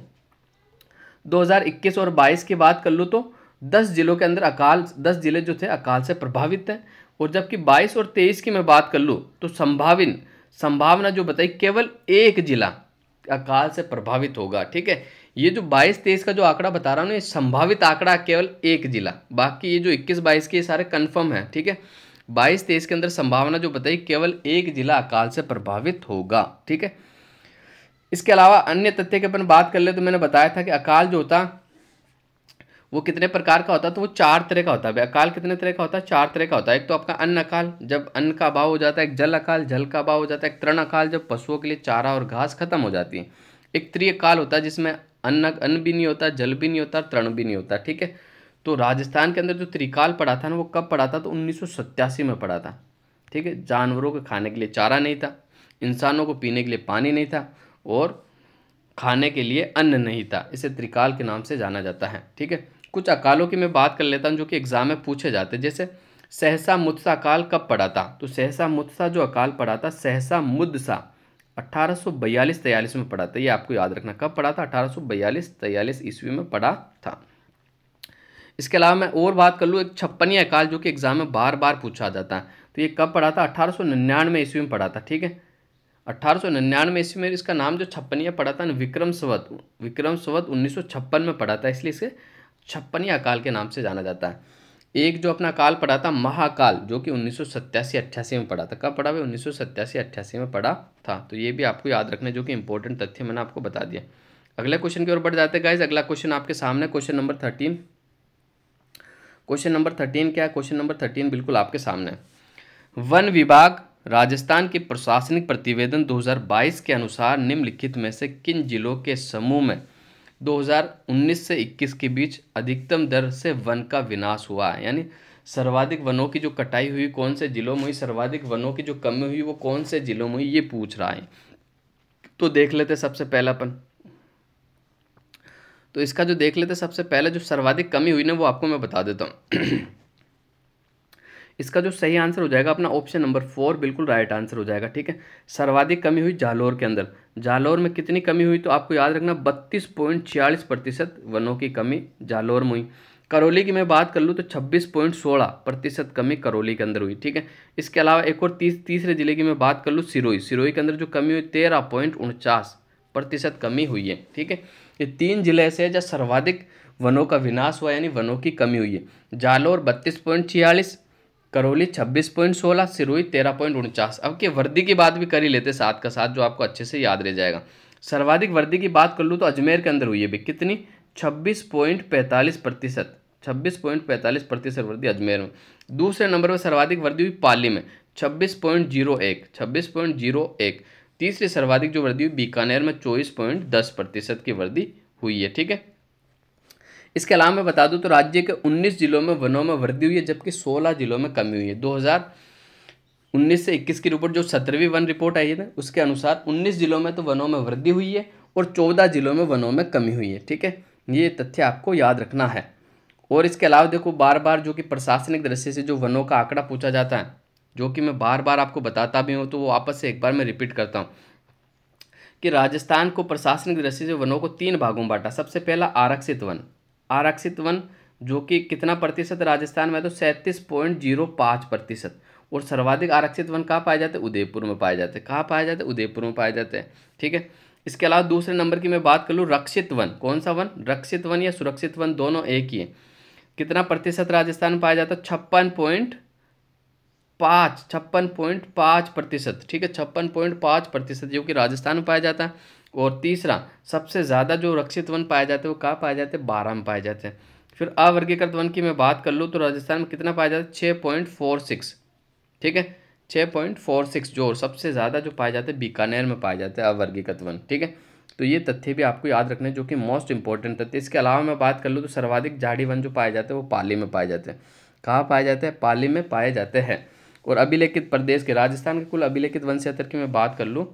2021 और 22 की बात कर लूँ तो 10 जिलों के अंदर अकाल 10 जिले जो थे अकाल से प्रभावित थे और जबकि 22 और 23 की मैं बात कर लूँ तो संभावित संभावना जो बताई केवल एक जिला अकाल से प्रभावित होगा ठीक है ये जो 22 तेईस का जो आंकड़ा बता रहा हूँ ना ये संभावित आंकड़ा केवल एक जिला बाकी ये जो इक्कीस बाईस के सारे कन्फर्म है ठीक है बाईस तेईस के अंदर संभावना जो बताई केवल एक जिला अकाल से प्रभावित होगा ठीक है इसके अलावा अन्य तथ्य की अपन बात कर ले तो मैंने बताया था कि अकाल जो होता वो कितने प्रकार का होता तो वो चार तरह का होता है अकाल कितने तरह का होता है चार तरह का होता है एक तो आपका अन्न अकाल जब अन्न का अभाव हो जाता है एक जल अकाल जल का अभाव हो जाता है एक तृण अकाल जब पशुओं के लिए चारा और घास खत्म हो जाती है एक काल होता है जिसमें अन्न अन्न भी नहीं होता जल भी नहीं होता तृण भी नहीं होता ठीक है तो राजस्थान के अंदर जो त्रिकाल पड़ा था ना वो कब पड़ा था तो उन्नीस में पड़ा था ठीक है जानवरों के खाने के लिए चारा नहीं था इंसानों को पीने के लिए पानी नहीं था और खाने के लिए अन्न नहीं था इसे त्रिकाल के नाम से जाना जाता है ठीक है कुछ अकालों की मैं बात कर लेता हूँ जो कि एग्ज़ाम में पूछे जाते जैसे सहसा मुदसा अकाल कब पड़ा था तो सहसा मुदसा जो अकाल पड़ा था सहसा मुदसा 1842 सौ में पड़ा था ये आपको याद रखना कब पड़ा था अट्ठारह सौ ईस्वी में पड़ा था इसके अलावा मैं और बात कर लूँ एक छप्पनी अकाल जो कि एग्ज़ाम में बार बार पूछा जाता है तो ये कब पड़ा था अट्ठारह ईस्वी में पड़ा था ठीक है अठारह सौ निन्यानवे ईस्वी में इसका नाम जो छप्पनिया पड़ा था ना विक्रम सवत विक्रम सवत उन्नीस सौ छप्पन में पड़ा था इसलिए इसे छप्पनिया काल के नाम से जाना जाता है एक जो अपना काल पड़ा था महाकाल जो कि उन्नीस सौ सत्तासी अट्ठासी में पड़ा था कब पड़ा हुआ उन्नीस सौ में पड़ा था तो ये भी आपको याद रखना जो कि इंपॉर्टेंट तथ्य मैंने आपको बता दिया अगले क्वेश्चन की ओर बढ़ जाते गाइज अगला क्वेश्चन आपके सामने question number thirteen question number thirteen क्या है क्वेश्चन नंबर थर्टीन बिल्कुल आपके सामने वन विभाग राजस्थान के प्रशासनिक प्रतिवेदन 2022 के अनुसार निम्नलिखित में से किन जिलों के समूह में 2019 से 21 के बीच अधिकतम दर से वन का विनाश हुआ है यानी सर्वाधिक वनों की जो कटाई हुई कौन से जिलों में हुई सर्वाधिक वनों की जो कमी हुई वो कौन से जिलों में हुई ये पूछ रहा है तो देख लेते सबसे पहला अपन तो इसका जो देख लेते सबसे पहले जो सर्वाधिक कमी हुई ना वो आपको मैं बता देता हूँ इसका जो सही आंसर हो जाएगा अपना ऑप्शन नंबर फोर बिल्कुल राइट आंसर हो जाएगा ठीक है सर्वाधिक कमी हुई जालौर के अंदर जालौर में कितनी कमी हुई तो आपको याद रखना बत्तीस पॉइंट छियालीस प्रतिशत वनों की कमी जालौर में हुई करौली की मैं बात कर लूँ तो छब्बीस पॉइंट सोलह प्रतिशत कमी करौली के अंदर हुई ठीक है इसके अलावा एक और तीस तीसरे जिले की मैं बात कर लूँ सिरोई सिरोई के अंदर जो कमी हुई तेरह पॉइंट उनचास प्रतिशत कमी हुई है ठीक है ये तीन जिले ऐसे हैं जहाँ सर्वाधिक वनों का विनाश हुआ यानी वनों की कमी हुई है जालौर बत्तीस पॉइंट छियालीस करौली छब्बीस पॉइंट सोलह सिरोई तेरह पॉइंट उनचास अब के वर्दी की बात भी कर ही लेते साथ का साथ जो आपको अच्छे से याद रह जाएगा सर्वाधिक वर्दी की बात कर लूँ तो अजमेर के अंदर हुई है भी कितनी छब्बीस पॉइंट पैंतालीस प्रतिशत छब्बीस पॉइंट पैंतालीस प्रतिशत वर्दी अजमेर में दूसरे नंबर पर सर्वाधिक वर्दी हुई पाली में छब्बीस पॉइंट जीरो एक छब्बीस पॉइंट जीरो एक तीसरी सर्वाधिक जो वर्दी हुई बीकानेर में चौबीस पॉइंट दस प्रतिशत की वर्दी हुई है ठीक है इसके अलावा मैं बता दूं तो राज्य के 19 जिलों में वनों में वृद्धि हुई है जबकि 16 जिलों में कमी हुई है 2019 से 21 की रिपोर्ट जो सत्रहवीं वन रिपोर्ट आई है ना उसके अनुसार 19 जिलों में तो वनों में वृद्धि हुई है और 14 जिलों में वनों में कमी हुई है ठीक है ये तथ्य आपको याद रखना है और इसके अलावा देखो बार बार जो कि प्रशासनिक दृष्टि से जो वनों का आंकड़ा पूछा जाता है जो कि मैं बार बार आपको बताता भी हूँ तो वो आपस से एक बार मैं रिपीट करता हूँ कि राजस्थान को प्रशासनिक दृष्टि से वनों को तीन भागों में बांटा सबसे पहला आरक्षित वन आरक्षित वन जो कि कितना प्रतिशत राजस्थान में तो सैंतीस पॉइंट जीरो पाँच प्रतिशत और सर्वाधिक आरक्षित वन कहाँ पाए जाते हैं उदयपुर में पाए जाते हैं कहाँ पाए जाते हैं उदयपुर में पाए जाते हैं ठीक है इसके अलावा दूसरे नंबर की मैं बात कर लूँ रक्षित वन कौन सा वन रक्षित वन या सुरक्षित वन दोनों एक ही है कितना प्रतिशत राजस्थान में पाया जाता है छप्पन पॉइंट पाँच छप्पन पॉइंट पाँच प्रतिशत ठीक है छप्पन पॉइंट पाँच प्रतिशत जो कि राजस्थान में पाया जाता है और तीसरा सबसे ज़्यादा जो रक्षित वन पाए जाते हैं वो कहाँ पाए जाते हैं बारह में पाए जाते हैं फिर अवर्गीकृत वन की मैं बात कर लूँ तो राजस्थान में कितना पाया जाता है छः पॉइंट फोर सिक्स ठीक है छः पॉइंट फोर सिक्स जो सबसे ज़्यादा जो पाए जाते हैं बीकानेर में पाए जाते हैं अवर्गीकृत वन ठीक है तो ये तथ्य भी आपको याद रखना है जो कि मोस्ट इंपॉर्टेंट तथ्य इसके अलावा मैं बात कर लूँ तो सर्वाधिक झाड़ी वन जो पाए जाते हैं वो पाली में पाए जाते हैं कहाँ पाए जाते हैं पाली में पाए जाते हैं और अभिलेखित प्रदेश के राजस्थान के कुल अभिलेखित वन क्षेत्र की मैं बात कर लूँ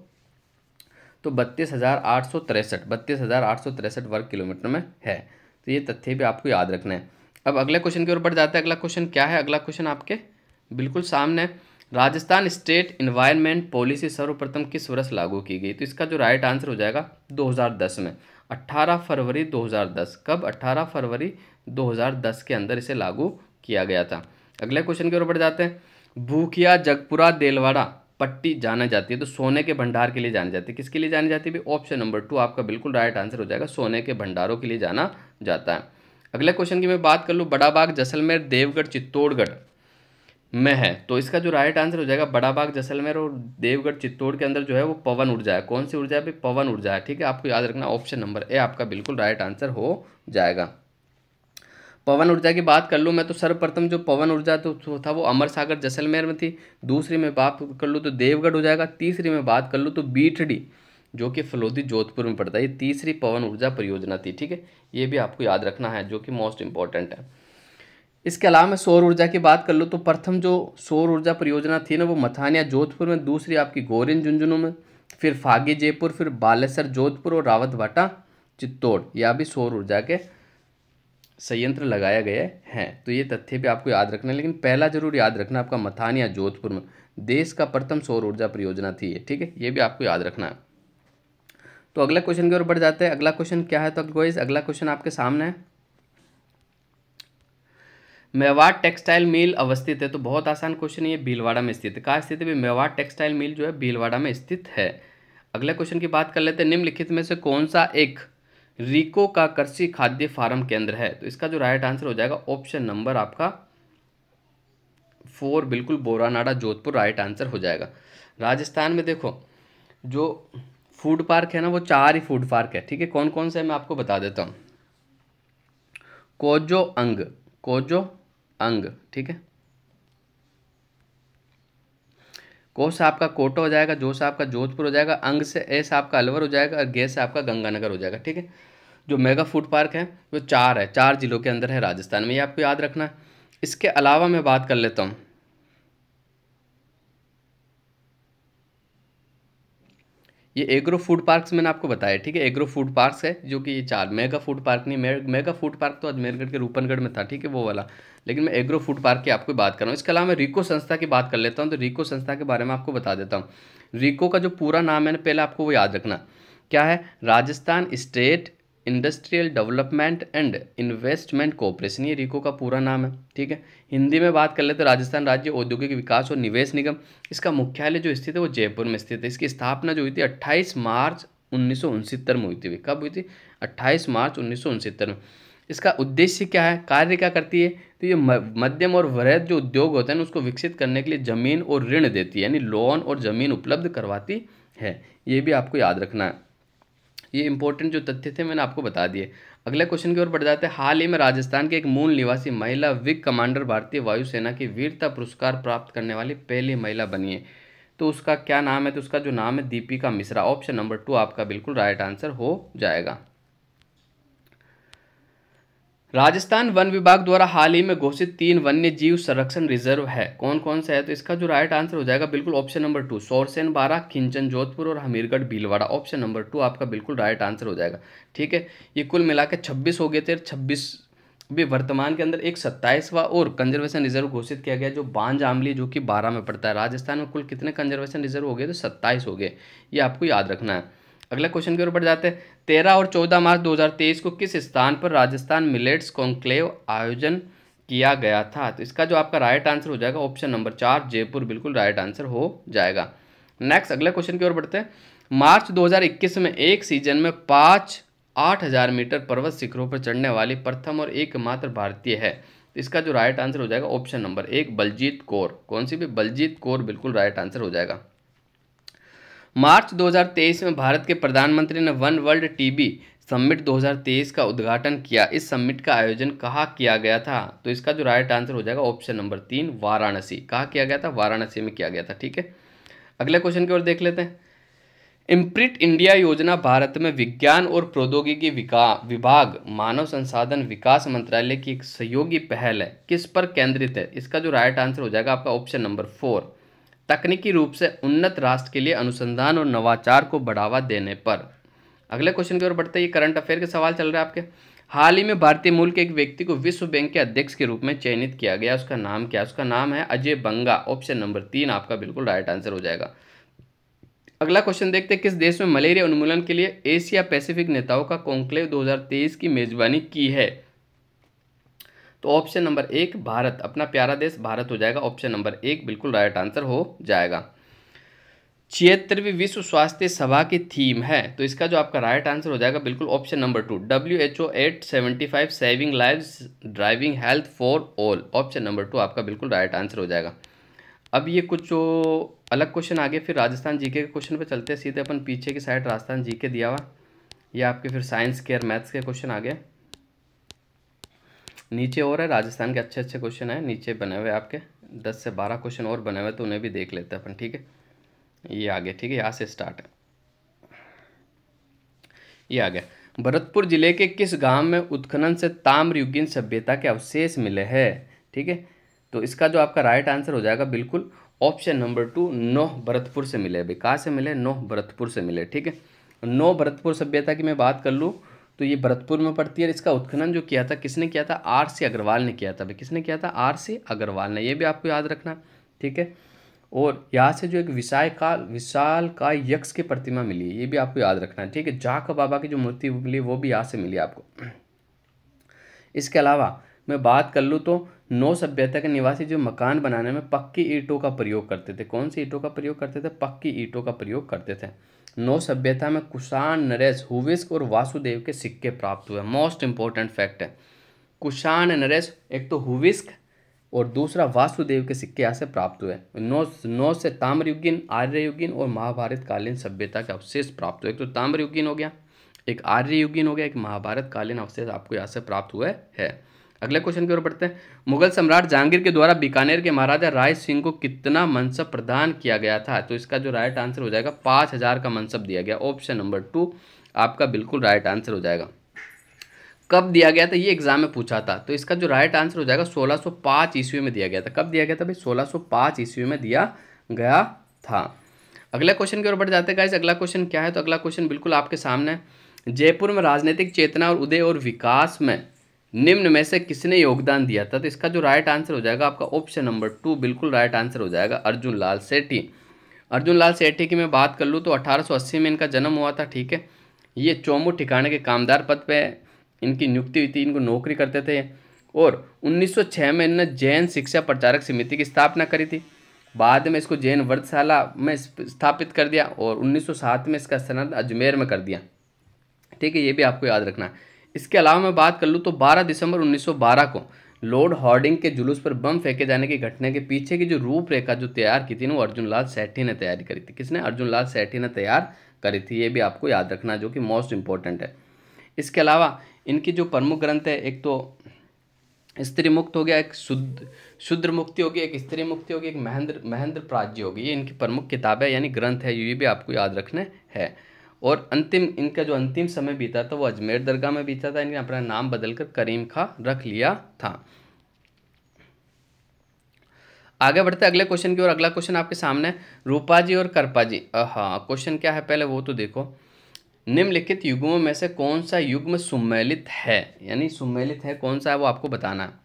तो बत्तीस हज़ार आठ सौ तिरसठ बत्तीस हज़ार आठ सौ तिरसठ वर्ग किलोमीटर में है तो ये तथ्य भी आपको याद रखना है अब अगले क्वेश्चन की ओर बढ़ जाते हैं अगला क्वेश्चन क्या है अगला क्वेश्चन आपके बिल्कुल सामने राजस्थान स्टेट इन्वायरमेंट पॉलिसी सर्वप्रथम किस वर्ष लागू की गई तो इसका जो राइट आंसर हो जाएगा 2010 में 18 फरवरी 2010 कब 18 फरवरी 2010 के अंदर इसे लागू किया गया था अगले क्वेश्चन की ओर बढ़ जाते हैं भूखिया जगपुरा देलवाड़ा पट्टी जाना जाती है तो सोने के भंडार के लिए जानी जाती है किसके लिए जानी जाती है ऑप्शन नंबर टू आपका बिल्कुल राइट आंसर हो जाएगा सोने के भंडारों के लिए जाना जाता है अगले क्वेश्चन की मैं बात कर लूँ बड़ा बाग जैसलमेर देवगढ़ चित्तौड़गढ़ में है तो इसका जो राइट आंसर हो जाएगा बड़ा बाग जैसलमेर और देवगढ़ चित्तौड़ के अंदर जो है वो पवन ऊर्जा है कौन सी ऊर्जा है भाई पवन ऊर्जा है ठीक है आपको याद रखना ऑप्शन नंबर ए आपका बिल्कुल राइट आंसर हो जाएगा पवन ऊर्जा की बात कर लूँ मैं तो सर्वप्रथम जो पवन ऊर्जा तो था वो अमर सागर जैसलमेर में थी दूसरी में बात कर लूँ तो देवगढ़ हो जाएगा तीसरी में बात कर लूँ तो बीठडी जो कि फलोदी जोधपुर में पड़ता है ये तीसरी पवन ऊर्जा परियोजना थी ठीक है ये भी आपको याद रखना है जो कि मोस्ट इम्पॉर्टेंट है इसके अलावा मैं सौर ऊर्जा की बात कर लूँ तो प्रथम जो सौर ऊर्जा परियोजना थी ना वो मथानिया जोधपुर में दूसरी आपकी गोरिन झुंझुनू में फिर फागी जयपुर फिर बालेसर जोधपुर और रावत भाटा चित्तौड़ यह भी सौर ऊर्जा के संयंत्र लगाए गए हैं तो ये तथ्य भी आपको याद रखना है लेकिन पहला जरूर याद रखना आपका मथान या जोधपुर में देश का प्रथम सौर ऊर्जा परियोजना थी ये ठीक है ये भी आपको याद रखना है तो अगला क्वेश्चन की ओर बढ़ जाते हैं अगला क्वेश्चन क्या है तो गोइज अगला क्वेश्चन आपके सामने है मेवाड़ टेक्सटाइल मिल अवस्थित है तो बहुत आसान क्वेश्चन ये भीलवाड़ा में स्थित है कहाँ स्थित है मेवाड़ टेक्सटाइल मिल जो है भीलवाड़ा में स्थित है अगले क्वेश्चन की बात कर लेते हैं निम्नलिखित में से कौन सा एक रिको का कृषि खाद्य फार्म केंद्र है तो इसका जो राइट आंसर हो जाएगा ऑप्शन नंबर आपका फोर बिल्कुल बोरानाडा जोधपुर राइट आंसर हो जाएगा राजस्थान में देखो जो फूड पार्क है ना वो चार ही फूड पार्क है ठीक है कौन कौन से है मैं आपको बता देता हूँ कोजो अंग कोजो अंग ठीक है कोस आपका कोटा हो जाएगा जोश आपका जोधपुर हो जाएगा अंग से एस आपका अलवर हो जाएगा और गे से आपका गंगानगर हो जाएगा ठीक है जो मेगा फूड पार्क है वो चार है चार जिलों के अंदर है राजस्थान में ये आपको याद रखना है इसके अलावा मैं बात कर लेता हूँ ये एग्रो फूड पार्क्स मैंने आपको बताया ठीक है एग्रो फूड पार्क्स है जो कि ये चार मेगा फूड पार्क नहीं मेर, मेगा फूड पार्क तो अजमेरगढ़ के रूपनगढ़ में था ठीक है वो वाला लेकिन मैं एग्रो फूड पार्क की आपको बात कर रहा हूँ इसके अलावा मैं रिको संस्था की बात कर लेता हूँ तो रिको संस्था के बारे में आपको बता देता हूँ रिको का जो पूरा नाम है ना पहले आपको वो याद रखना क्या है Rajasthan state industrial development and investment corporation ये रिको का पूरा नाम है ठीक है हिंदी में बात कर ले तो राजस्थान राज्य औद्योगिक विकास और निवेश निगम इसका मुख्यालय जो स्थित है वो जयपुर में स्थित है इसकी स्थापना जो हुई थी अट्ठाईस मार्च उन्नीस में हुई थी कब हुई थी अट्ठाईस मार्च उन्नीस में इसका उद्देश्य क्या है कार्य क्या करती है तो ये मध्यम और वृहद जो उद्योग होते हैं उसको विकसित करने के लिए ज़मीन और ऋण देती है यानी लोन और ज़मीन उपलब्ध करवाती है ये भी आपको याद रखना है ये इंपॉर्टेंट जो तथ्य थे मैंने आपको बता दिए अगला क्वेश्चन की ओर बढ़ जाते हैं हाल ही में राजस्थान के एक मूल निवासी महिला विग कमांडर भारतीय वायुसेना की वीरता पुरस्कार प्राप्त करने वाली पहली महिला बनी है तो उसका क्या नाम है तो उसका जो नाम है Deepika Mishra option number two आपका बिल्कुल राइट आंसर हो जाएगा राजस्थान वन विभाग द्वारा हाल ही में घोषित तीन वन्य जीव संरक्षण रिजर्व है कौन कौन सा है तो इसका जो राइट आंसर हो जाएगा बिल्कुल ऑप्शन नंबर टू सौरसेन बारह खिंचन जोधपुर और Hamirgarh Bhilwara option number two आपका बिल्कुल राइट आंसर हो जाएगा ठीक है ये कुल मिला के छब्बीस हो गए थे छब्बीस भी वर्तमान के अंदर एक सत्ताईसवा और कंजर्वेशन रिजर्व घोषित किया गया जो बांझ आमली जो कि बारह में पड़ता है राजस्थान में कुल कितने कंजर्वेशन रिजर्व हो गए तो सत्ताईस हो गए ये आपको याद रखना है अगला क्वेश्चन की ओर बढ़ जाते हैं तेरह और चौदह मार्च 2023 को किस स्थान पर राजस्थान मिलेट्स कॉन्क्लेव आयोजन किया गया था तो इसका जो आपका राइट आंसर हो जाएगा ऑप्शन नंबर चार जयपुर बिल्कुल राइट आंसर हो जाएगा नेक्स्ट अगले क्वेश्चन की ओर बढ़ते हैं मार्च 2021 में एक सीजन में पाँच आठ हज़ार मीटर पर्वत शिखरों पर चढ़ने वाली प्रथम और एकमात्र भारतीय है तो इसका जो राइट आंसर हो जाएगा ऑप्शन नंबर एक बलजीत कौर कौन सी भी बलजीत कौर बिल्कुल राइट आंसर हो जाएगा मार्च 2023 में भारत के प्रधानमंत्री ने वन वर्ल्ड टीबी समिट 2023 का उद्घाटन किया इस समिट का आयोजन कहाँ किया गया था तो इसका जो राइट आंसर हो जाएगा ऑप्शन नंबर तीन वाराणसी कहाँ किया गया था वाराणसी में किया गया था ठीक है अगले क्वेश्चन की ओर देख लेते हैं इम्प्रिट इंडिया योजना भारत में विज्ञान और प्रौद्योगिकी विभाग मानव संसाधन विकास मंत्रालय की एक सहयोगी पहल है किस पर केंद्रित है इसका जो राइट आंसर हो जाएगा आपका ऑप्शन नंबर फोर तकनीकी रूप से उन्नत राष्ट्र के लिए अनुसंधान और नवाचार को बढ़ावा देने पर अगले क्वेश्चन की ओर बढ़ते ये करंट अफेयर के सवाल चल रहे हैं आपके हाल ही में भारतीय मूल के एक व्यक्ति को विश्व बैंक के अध्यक्ष के रूप में चयनित किया गया उसका नाम क्या उसका नाम है अजय बंगा ऑप्शन नंबर तीन आपका बिल्कुल राइट आंसर हो जाएगा अगला क्वेश्चन देखते हैं किस देश में मलेरिया उन्मूलन के लिए एशिया पैसिफिक नेताओं का कॉन्क्लेव 2023 की मेजबानी की है तो ऑप्शन नंबर एक भारत अपना प्यारा देश भारत हो जाएगा ऑप्शन नंबर एक बिल्कुल राइट आंसर हो जाएगा छिहत्तरवीं विश्व स्वास्थ्य सभा की थीम है तो इसका जो आपका राइट आंसर हो जाएगा बिल्कुल option number two W H O eight seventy five saving live driving health for all option number two आपका बिल्कुल राइट आंसर हो जाएगा अब ये कुछ जो अलग क्वेश्चन आगे फिर राजस्थान जीके के क्वेश्चन पे चलते हैं सीधे अपन पीछे की साइड राजस्थान जीके दिया हुआ या आपके फिर साइंस केयर मैथ्स के क्वेश्चन आ गए नीचे और है राजस्थान के अच्छे अच्छे क्वेश्चन हैं नीचे बने हुए आपके दस से बारह क्वेश्चन और बने हुए तो उन्हें भी देख लेते हैं अपन ठीक है ये आगे ठीक है यहाँ से स्टार्ट है ये आगे भरतपुर जिले के किस गांव में उत्खनन से ताम्रयुगीन सभ्यता के अवशेष मिले हैं ठीक है तो इसका जो आपका राइट आंसर हो जाएगा बिल्कुल ऑप्शन नंबर टू नौ भरतपुर से मिले अभी कहाँ से मिले नौ भरतपुर से मिले ठीक है नौ भरतपुर सभ्यता की मैं बात कर लूँ तो ये भरतपुर में पड़ती है इसका उत्खनन जो किया था किसने किया था आर सी अग्रवाल ने किया था किसने किया था आर सी अग्रवाल ने ये भी आपको याद रखना ठीक है और यहाँ से जो एक विशाल का विशाल का यक्ष की प्रतिमा मिली है ये भी आपको याद रखना है ठीक है जाक बाबा की जो मूर्ति मिली वो भी यहाँ से मिली आपको इसके अलावा मैं बात कर लूँ तो नौ सभ्यता के निवासी जो मकान बनाने में पक्की ईंटों का प्रयोग करते थे कौन सी ईंटों का प्रयोग करते थे पक्की ईंटों का प्रयोग करते थे नौ सभ्यता में कुषाण नरेश हुविस्क और वासुदेव के सिक्के प्राप्त हुए मोस्ट इम्पोर्टेंट फैक्ट है कुषाण नरेश एक तो हुविस्क और दूसरा वासुदेव के सिक्के यहाँ से प्राप्त हुए नौ नौ से ताम्रयुगीन आर्ययुगीन और महाभारत कालीन सभ्यता के अवशेष प्राप्त हुए एक तो ताम्रयुगीन हो गया एक आर्ययुगीन हो गया एक महाभारत कालीन अवशेष आपको यहाँ से प्राप्त हुए है अगले क्वेश्चन की ओर बढ़ते हैं मुगल सम्राट जहांगीर के द्वारा बीकानेर के महाराजा राय सिंह को कितना मनसब प्रदान किया गया था तो इसका जो राइट आंसर हो जाएगा पाँच हज़ार का मनसब दिया गया ऑप्शन नंबर टू आपका बिल्कुल राइट आंसर हो जाएगा कब दिया गया था ये एग्जाम में पूछा था तो इसका जो राइट आंसर हो जाएगा सोलह ईस्वी में दिया गया था कब दिया गया था भाई सोलह ईस्वी में दिया गया था अगला क्वेश्चन की ओर बढ़ जाते हैं अगला क्वेश्चन क्या है तो अगला क्वेश्चन बिल्कुल आपके सामने है जयपुर में राजनीतिक चेतना और उदय और विकास में निम्न में से किसने योगदान दिया था तो इसका जो राइट आंसर हो जाएगा आपका ऑप्शन नंबर टू बिल्कुल राइट आंसर हो जाएगा अर्जुन लाल सेठी अर्जुन लाल सेठी की मैं बात कर लूँ तो 1880 में इनका जन्म हुआ था ठीक है ये चौमू ठिकाने के कामदार पद पे इनकी नियुक्ति हुई थी इनको नौकरी करते थे और 1906 में इन्होंने जैन शिक्षा प्रचारक समिति की स्थापना करी थी बाद में इसको जैन वर्धशाला में स्थापित कर दिया और 1907 में इसका स्थान अजमेर में कर दिया ठीक है ये भी आपको याद रखना है इसके अलावा मैं बात कर लूँ तो 12 दिसंबर 1912 को लॉर्ड हॉर्डिंग के जुलूस पर बम फेंके जाने की घटना के पीछे की जो रूपरेखा जो तैयार की थी ना वो अर्जुन लाल सेठी ने तैयारी करी थी किसने अर्जुन लाल सेठी ने तैयार करी थी ये भी आपको याद रखना जो कि मोस्ट इम्पॉर्टेंट है इसके अलावा इनकी जो प्रमुख ग्रंथ है एक तो स्त्री मुक्त हो गया एक शुद्ध शुद्र मुक्ति होगी एक स्त्री मुक्ति होगी एक महेंद्र महेंद्र प्राज्य होगी ये इनकी प्रमुख किताब है यानी ग्रंथ है ये भी आपको याद रखने है और अंतिम इनका जो अंतिम समय बीता था वो अजमेर दरगाह में बीता था इनके अपना नाम बदलकर करीम खां रख लिया था आगे बढ़ते अगले क्वेश्चन की ओर अगला क्वेश्चन आपके सामने रूपा जी और करपा जी हाँ क्वेश्चन क्या है पहले वो तो देखो निम्नलिखित युग्मों में से कौन सा युग्म सुमेलित है यानी सुमेलित है कौन सा है वो आपको बताना है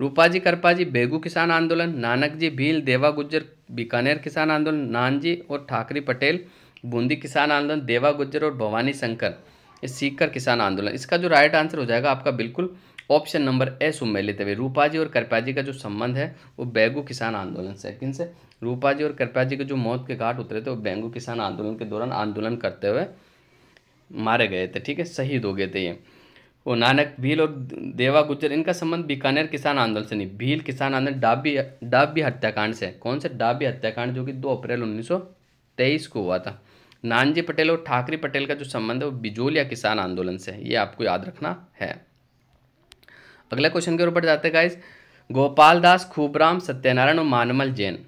रूपा जी करपा जी बेगू किसान आंदोलन नानक जी भील देवा गुज्जर बीकानेर किसान आंदोलन नान जी और ठाकरी पटेल बूंदी किसान आंदोलन देवा गुज्जर और भवानी शंकर सीकर किसान आंदोलन इसका जो राइट आंसर हो जाएगा आपका बिल्कुल ऑप्शन नंबर ए सुमेलित है रूपाजी और कृपाजी का जो संबंध है वो बैगू किसान आंदोलन से किन रूपा रूपाजी और कृपाजी के जो मौत के घाट उतरे थे वो बैगू किसान आंदोलन के दौरान आंदोलन करते हुए मारे गए थे ठीक है शहीद हो गए थे ये वो नानक भील और देवा गुज्जर इनका संबंध बीकानेर किसान आंदोलन से नहीं भील किसान आंदोलन डाबी डाबी हत्याकांड से कौन से डाबी हत्याकांड जो कि दो अप्रैल उन्नीस को हुआ था नानजी पटेल और ठाकरे पटेल का जो संबंध है वो बिजोलिया किसान आंदोलन से है ये आपको याद रखना है अगला क्वेश्चन के ऊपर जाते गाइज गोपाल दास खूबराम सत्यनारायण और मानमल जैन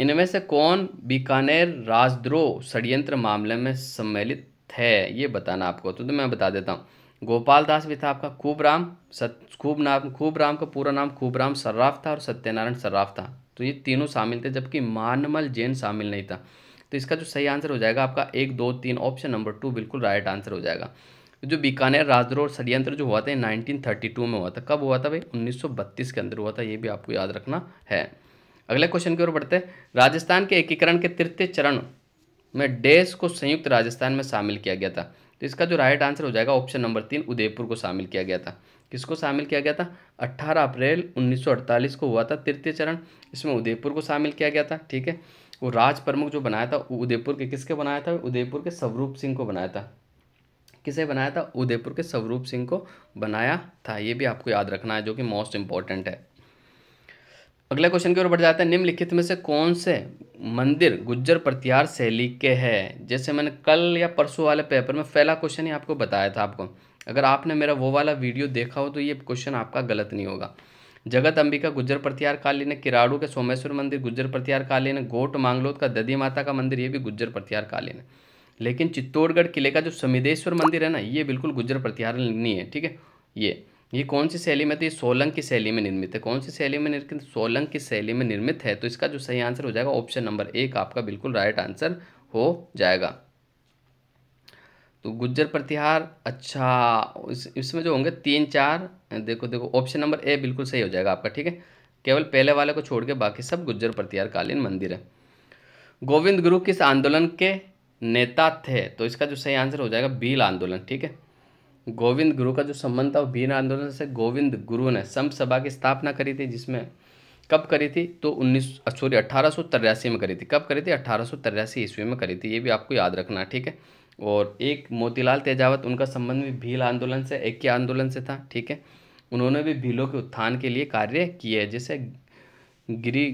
इनमें से कौन बीकानेर राजद्रोह षड्यंत्र मामले में सम्मिलित है ये बताना आपको तो, तो मैं बता देता हूँ गोपाल दास भी था आपका खूबराम सत खूब नाम खूबराम का पूरा नाम खूबराम सर्राफ था और सत्यनारायण सर्राफ था तो ये तीनों शामिल थे जबकि मानमल जैन शामिल नहीं था तो इसका जो सही आंसर हो जाएगा आपका एक दो तीन ऑप्शन नंबर टू बिल्कुल राइट आंसर हो जाएगा जो बीकानेर राजद्रोह षडयंत्र जो हुआ था नाइनटीन टू में हुआ था कब हुआ था भाई उन्नीस के अंदर हुआ था ये भी आपको याद रखना है अगले क्वेश्चन की ओर बढ़ते हैं राजस्थान के एकीकरण के तृतीय चरण में डेस को संयुक्त राजस्थान में शामिल किया गया था तो इसका जो राइट आंसर हो जाएगा ऑप्शन नंबर तीन उदयपुर को शामिल किया गया था किसको शामिल किया गया था 18 अप्रैल 1948 को हुआ था तृतीय चरण इसमें उदयपुर को शामिल किया गया था ठीक है वो राज प्रमुख जो बनाया था उदयपुर के किसके बनाया था उदयपुर के स्वरूप सिंह को बनाया था किसे बनाया था उदयपुर के स्वरूप सिंह को बनाया था ये भी आपको याद रखना है जो कि मोस्ट इम्पॉर्टेंट है अगले क्वेश्चन की ओर बढ़ जाता है निम्नलिखित में से कौन से मंदिर गुज्जर प्रत्यार शैली के है जैसे मैंने कल या परसों वाले पेपर में पहला क्वेश्चन ही आपको बताया था आपको अगर आपने मेरा वो वाला वीडियो देखा हो तो ये क्वेश्चन आपका गलत नहीं होगा जगत अंबिका गुज्जर प्रत्यार कालीन है किराड़ू के सोमेश्वर मंदिर गुज्जर प्रत्यार कालीन गोट मांगलोद का ददी माता का मंदिर ये भी गुज्जर प्रत्यार कालीन है लेकिन चित्तौड़गढ़ किले का जो समिदेश्वर मंदिर है ना ये बिल्कुल गुज्जर प्रत्यार नहीं है ठीक है ये ये कौन सी शैली में तो ये सोलंग की शैली में निर्मित है कौन सी शैली में निर्मित सोलंग की शैली में निर्मित है तो इसका जो सही आंसर हो जाएगा ऑप्शन नंबर एक आपका बिल्कुल राइट आंसर हो जाएगा तो गुज्जर प्रतिहार अच्छा इस इसमें जो होंगे तीन चार देखो देखो ऑप्शन नंबर ए बिल्कुल सही हो जाएगा आपका ठीक है केवल पहले वाले को छोड़ के बाकी सब गुज्जर प्रतिहार कालीन मंदिर है गोविंद गुरु किस आंदोलन के नेता थे तो इसका जो सही आंसर हो जाएगा भील आंदोलन ठीक है गोविंद गुरु का जो संबंध था वो भील आंदोलन से गोविंद गुरु ने सम सभा की स्थापना करी थी जिसमें कब करी थी तो उन्नीस सॉरी अट्ठारह में करी थी कब करी थी अट्ठारह ईस्वी में करी थी ये भी आपको याद रखना ठीक है और एक मोतीलाल तेजावत उनका संबंध भी भील आंदोलन से एक के आंदोलन से था ठीक है उन्होंने भी भीलों के उत्थान के लिए कार्य किए जैसे गिरी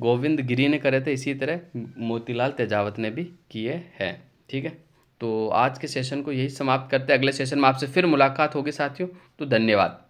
गोविंद गिरी ने करे थे इसी तरह मोतीलाल तेजावत ने भी किए हैं ठीक है तो आज के सेशन को यही समाप्त करते हैं अगले सेशन में आपसे फिर मुलाकात होगी साथियों तो धन्यवाद